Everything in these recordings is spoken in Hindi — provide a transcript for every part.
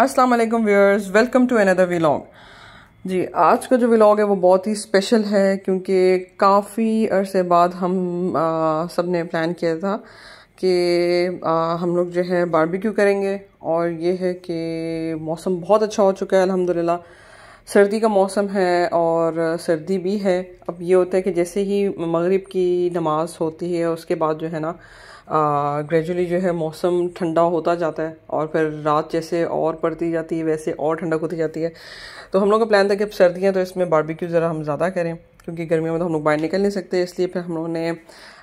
अस्सलाम वालेकुम viewers welcome to another vlog जी आज का जो व्लॉग है वो बहुत ही स्पेशल है क्योंकि काफ़ी अरसे बाद हम आ, सब ने प्लान किया था कि आ, हम लोग जो है बारबेक्यू करेंगे और ये है कि मौसम बहुत अच्छा हो चुका है अल्हम्दुलिल्लाह सर्दी का मौसम है और सर्दी भी है अब ये होता है कि जैसे ही मगरिब की नमाज़ होती है उसके बाद जो है ना ग्रेजुअली जो है मौसम ठंडा होता जाता है और फिर रात जैसे और पड़ती जाती है वैसे और ठंडक होती जाती है तो हम लोग का प्लान था कि अब सर्दियाँ तो इसमें बारबेक्यू ज़रा हम ज़्यादा करें क्योंकि गर्मियों में तो हम लोग बाहर निकल नहीं सकते इसलिए फिर हम लोगों ने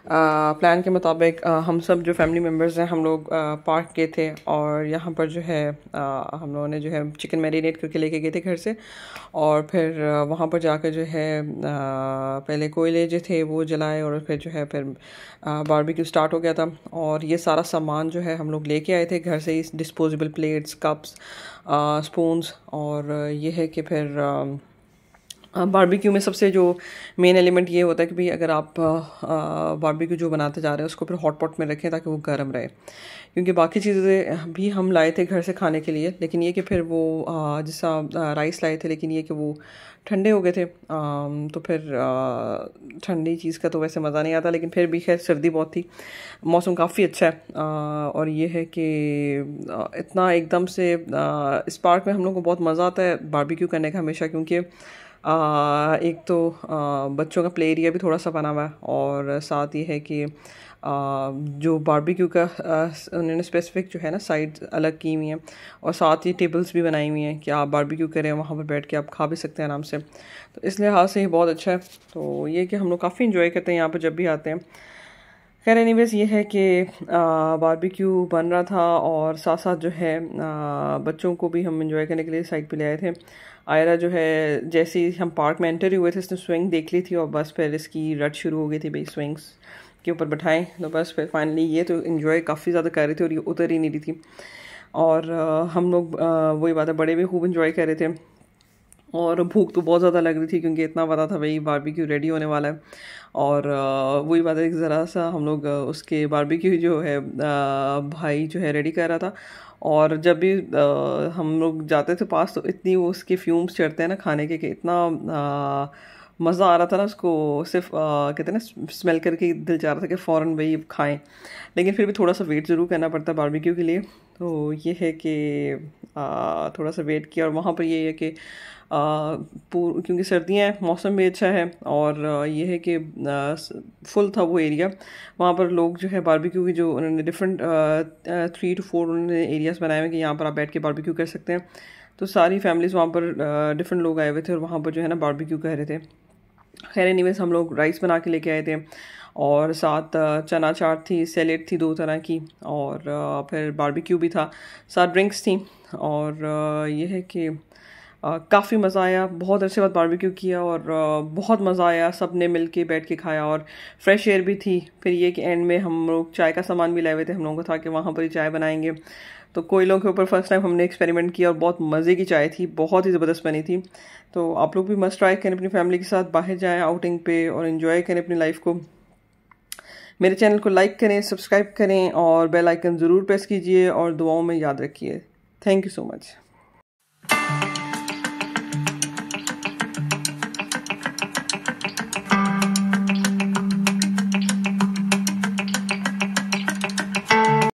प्लान के मुताबिक हम सब जो फैमिली मेम्बर्स हैं हम लोग पार्क गए थे और यहाँ पर जो है आ, हम लोगों ने जो है चिकन मैरिनेट करके लेके गए थे घर से और फिर वहाँ पर जाकर जो है आ, पहले कोयले जो थे वो जलाए और फिर जो है फिर बारबेक्यू स्टार्ट हो गया था और ये सारा सामान जो है हम लोग लेके आए थे घर से ही डिस्पोजेबल प्लेट्स कप्स स्पून्स और ये है कि फिर बारबेक्यू में सबसे जो मेन एलिमेंट ये होता है कि भाई अगर आप बारबेक्यू जो बनाते जा रहे हैं उसको फिर हॉट पॉट में रखें ताकि वो गर्म रहे क्योंकि बाकी चीज़ें भी हम लाए थे घर से खाने के लिए लेकिन ये कि फिर वो जैसा राइस लाए थे लेकिन ये कि वो ठंडे हो गए थे तो फिर ठंडी चीज़ का तो वैसे मज़ा नहीं आता लेकिन फिर भी खैर सर्दी बहुत थी मौसम काफ़ी अच्छा है और ये है कि इतना एकदम से इस पार्क में हम लोग को बहुत मज़ा आता है बारबेक्यू करने का हमेशा क्योंकि एक तो बच्चों का प्ले एरिया भी थोड़ा सा बना हुआ है और साथ ये है कि जो बारबेक्यू का उन्होंने स्पेसिफिक जो है ना साइड अलग की हुई हैं और साथ ही टेबल्स भी बनाई हुई हैं कि आप बारबेक्यू करें वहाँ पर बैठ के आप खा भी सकते हैं आराम से तो इस लिहाज से ये बहुत अच्छा है तो ये कि हम लोग काफ़ी इन्जॉय करते हैं यहाँ पर जब भी आते हैं खैर एनी ये है कि बारबेक्यू बन रहा था और साथ साथ जो है आ, बच्चों को भी हम इंजॉय करने के लिए साइड पे ले आए थे आयरा जो है जैसे ही हम पार्क में एंटर हुए थे इसने स्विंग देख ली थी और बस फिर इसकी रट शुरू हो गई थी भाई स्विंग्स के ऊपर बैठाएं तो बस फिर फाइनली ये तो इन्जॉय काफ़ी ज़्यादा कर रही थी और ये उतर ही नहीं रही थी और आ, हम लोग वही बात है बड़े भी खूब इन्जॉय कर रहे थे और भूख तो बहुत ज़्यादा लग रही थी क्योंकि इतना पता था भाई बारबेक्यू रेडी होने वाला है और वही बात है कि ज़रा सा हम लोग उसके बारबेक्यू जो है भाई जो है रेडी कर रहा था और जब भी हम लोग जाते थे पास तो इतनी वो उसके फ्यूम्स चढ़ते हैं ना खाने के कि इतना मज़ा आ रहा था ना उसको सिर्फ कहते हैं ना स्मेल करके दिल चाह रहा था कि फ़ौर भाई खाएं लेकिन फिर भी थोड़ा सा वेट ज़रूर करना पड़ता है बारबेक्यू के लिए तो ये है कि थोड़ा सा वेट किया और वहाँ पर ये है कि क्योंकि सर्दियाँ हैं मौसम भी अच्छा है और ये है कि फुल था वो एरिया वहाँ पर लोग जो है बारबेक्यू की जो उन्होंने डिफरेंट थ्री टू फोर उन्होंने एरियाज़ बनाए हुए हैं कि यहाँ पर आप बैठ के बारबेक्यू कर सकते हैं तो सारी फैमिलीज़ वहाँ पर डिफरेंट लोग आए हुए थे और वहाँ पर जो है ना बारबेक्यू कह रहे थे खैर एनीवेज हम लोग राइस बना के लेके आए थे और साथ uh, चना चाट थी सैलेड थी दो तरह की और uh, फिर बारबेक्यू भी था साथ ड्रिंक्स थी और uh, यह है कि काफ़ी मज़ा आया बहुत अरसे बाद बारबेक्यू किया और बहुत मज़ा आया सब ने मिल के बैठ के खाया और फ्रेश एयर भी थी फिर ये कि एंड में हम लोग चाय का सामान भी लाए हुए थे हम लोगों को था कि वहाँ पर ही चाय बनाएंगे तो कोयलों के ऊपर फर्स्ट टाइम हमने एक्सपेरिमेंट किया और बहुत मज़े की चाय थी बहुत ही ज़बरदस्त बनी थी तो आप लोग भी मस्त ट्राई करें अपनी फैमिली के साथ बाहर जाएँ आउटिंग पे और इन्जॉय करें अपनी लाइफ को मेरे चैनल को लाइक करें सब्सक्राइब करें और बेल आइकन ज़रूर प्रेस कीजिए और दुआओं में याद रखिए थैंक यू सो मच